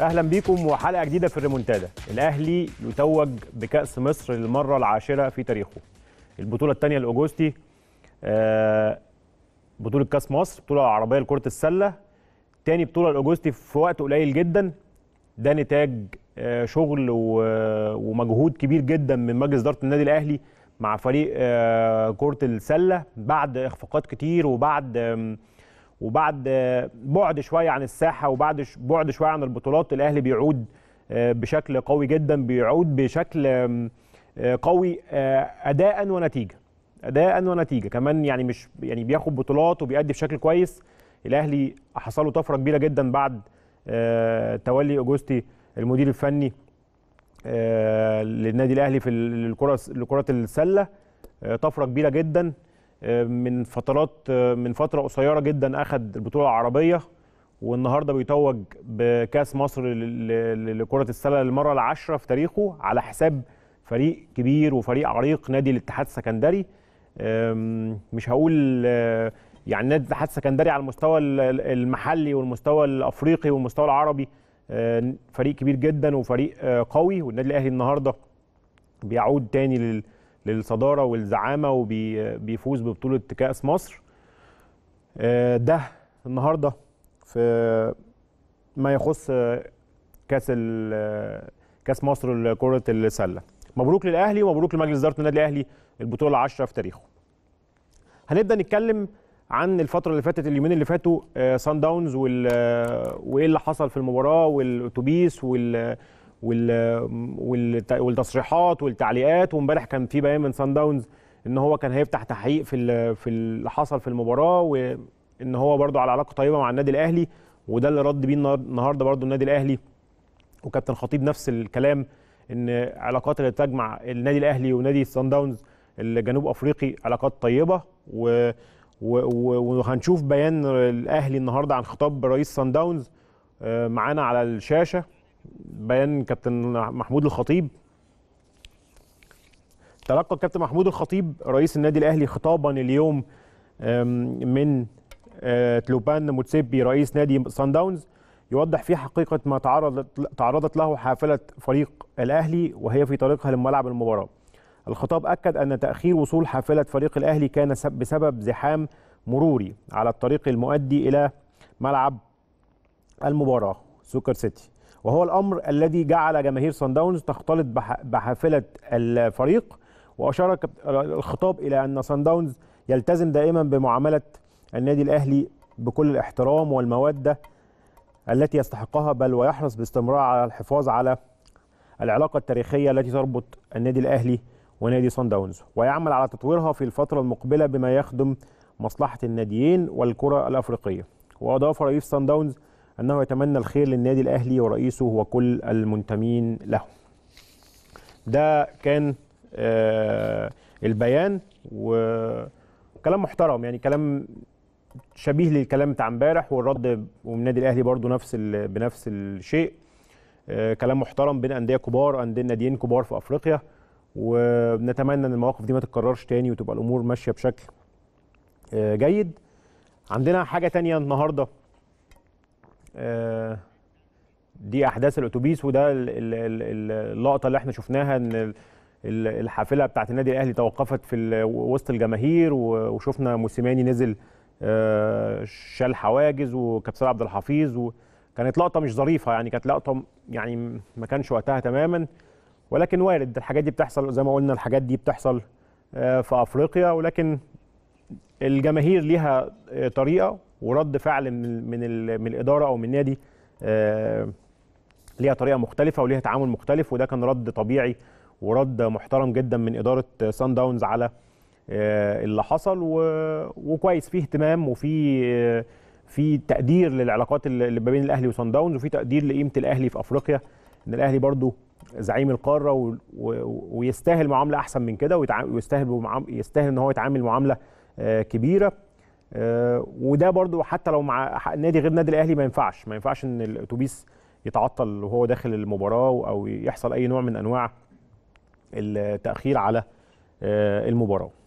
اهلا بيكم وحلقه جديده في الريمونتادا الاهلي يتوج بكاس مصر للمره العاشره في تاريخه البطوله الثانيه لاوجوستي آه، بطوله كاس مصر بطوله عربيه لكره السله تاني بطوله لاوجوستي في وقت قليل جدا ده نتاج آه، شغل آه، ومجهود كبير جدا من مجلس اداره النادي الاهلي مع فريق كره السله بعد اخفاقات كتير وبعد وبعد بعد شويه عن الساحه وبعد بعد شويه عن البطولات الاهلي بيعود آه، بشكل قوي جدا بيعود بشكل آه، قوي آه، اداء ونتيجه اداء ونتيجه كمان يعني مش يعني بياخد بطولات وبيأدي بشكل كويس الاهلي حصل له طفره كبيره جدا بعد تولي اوجوستي المدير الفني للنادي الاهلي في الكره لكره السله طفره كبيره جدا من فترات من فتره قصيره جدا اخذ البطوله العربيه والنهارده بيتوج بكاس مصر لكره السله للمره العاشره في تاريخه على حساب فريق كبير وفريق عريق نادي الاتحاد السكندري مش هقول يعني نادي الاتحاد السكندري على المستوى المحلي والمستوى الافريقي والمستوى العربي آه، فريق كبير جدا وفريق آه، قوي والنادي الاهلي النهارده بيعود تاني لل للصداره والزعامه وبيفوز ببطوله كاس مصر آه، ده النهارده في ما يخص كاس كاس مصر لكره السله مبروك للاهلي ومبروك لمجلس اداره النادي الاهلي البطوله العاشره في تاريخه هنبدا نتكلم عن الفتره اللي فاتت اليومين اللي فاتوا سان آه، داونز وايه اللي حصل في المباراه والاتوبيس وال والتصريحات والتعليقات وامبارح كان في بيان من سان داونز ان هو كان هيفتح تحقيق في في اللي حصل في المباراه وان هو برده على علاقه طيبه مع النادي الاهلي وده اللي رد بيه النهارده برده النادي الاهلي وكابتن خطيب نفس الكلام ان علاقات اللي بتجمع النادي الاهلي ونادي سان داونز الجنوب افريقي علاقات طيبه و وهنشوف بيان الاهلي النهارده عن خطاب رئيس سان آه، داونز معانا على الشاشه بيان كابتن محمود الخطيب تلقى كابتن محمود الخطيب رئيس النادي الاهلي خطابا اليوم من آه، تلوبان موتسيبي رئيس نادي سان داونز يوضح فيه حقيقه ما تعرضت تعرضت له حافله فريق الاهلي وهي في طريقها لملعب المباراه. الخطاب اكد ان تاخير وصول حافله فريق الاهلي كان بسبب زحام مروري على الطريق المؤدي الى ملعب المباراه سوكر سيتي. وهو الامر الذي جعل جماهير سان داونز تختلط بحافله الفريق واشار الخطاب الى ان سان داونز يلتزم دائما بمعامله النادي الاهلي بكل الاحترام والموده التي يستحقها بل ويحرص باستمرار على الحفاظ على العلاقه التاريخيه التي تربط النادي الاهلي ونادي سان داونز ويعمل على تطويرها في الفتره المقبله بما يخدم مصلحه الناديين والكره الافريقيه واضاف رئيس سان داونز أنه يتمنى الخير للنادي الأهلي ورئيسه وكل المنتمين له ده كان آه، البيان وكلام محترم يعني كلام شبيه للكلام بتاع امبارح والرد والنادي النادي الاهلي برضو نفس بنفس الشيء آه، كلام محترم بين انديه كبار انديه ناديين كبار في افريقيا ونتمنى ان المواقف دي ما تتكررش تاني وتبقى الامور ماشيه بشكل آه، جيد عندنا حاجه تانية النهارده آه، دي احداث الاتوبيس وده اللقطه اللي احنا شفناها ان الحافله بتاعه النادي الاهلي توقفت في وسط الجماهير وشفنا موسيماني نزل آه، شال حواجز وكابتن عبد الحفيظ وكانت لقطه مش ظريفه يعني كانت لقطه يعني ما كانش وقتها تماما ولكن وارد الحاجات دي بتحصل زي ما قلنا الحاجات دي بتحصل آه، في افريقيا ولكن الجماهير ليها طريقه ورد فعل من من, من الاداره او من النادي آه، ليها طريقه مختلفه وليها تعامل مختلف وده كان رد طبيعي ورد محترم جدا من اداره سان داونز على آه، اللي حصل وكويس فيه اهتمام وفي آه، في تقدير للعلاقات اللي ما بين الاهلي وسان داونز وفي تقدير لقيمه الاهلي في افريقيا ان الاهلي برضو زعيم القاره ويستاهل معامله احسن من كده ويستاهل يستاهل ان هو يتعامل معامله كبيره آه، وده برضو حتى لو مع نادي غير النادي الاهلي ما ينفعش ما ينفعش ان الاتوبيس يتعطل وهو داخل المباراه او يحصل اي نوع من انواع التاخير على آه، المباراه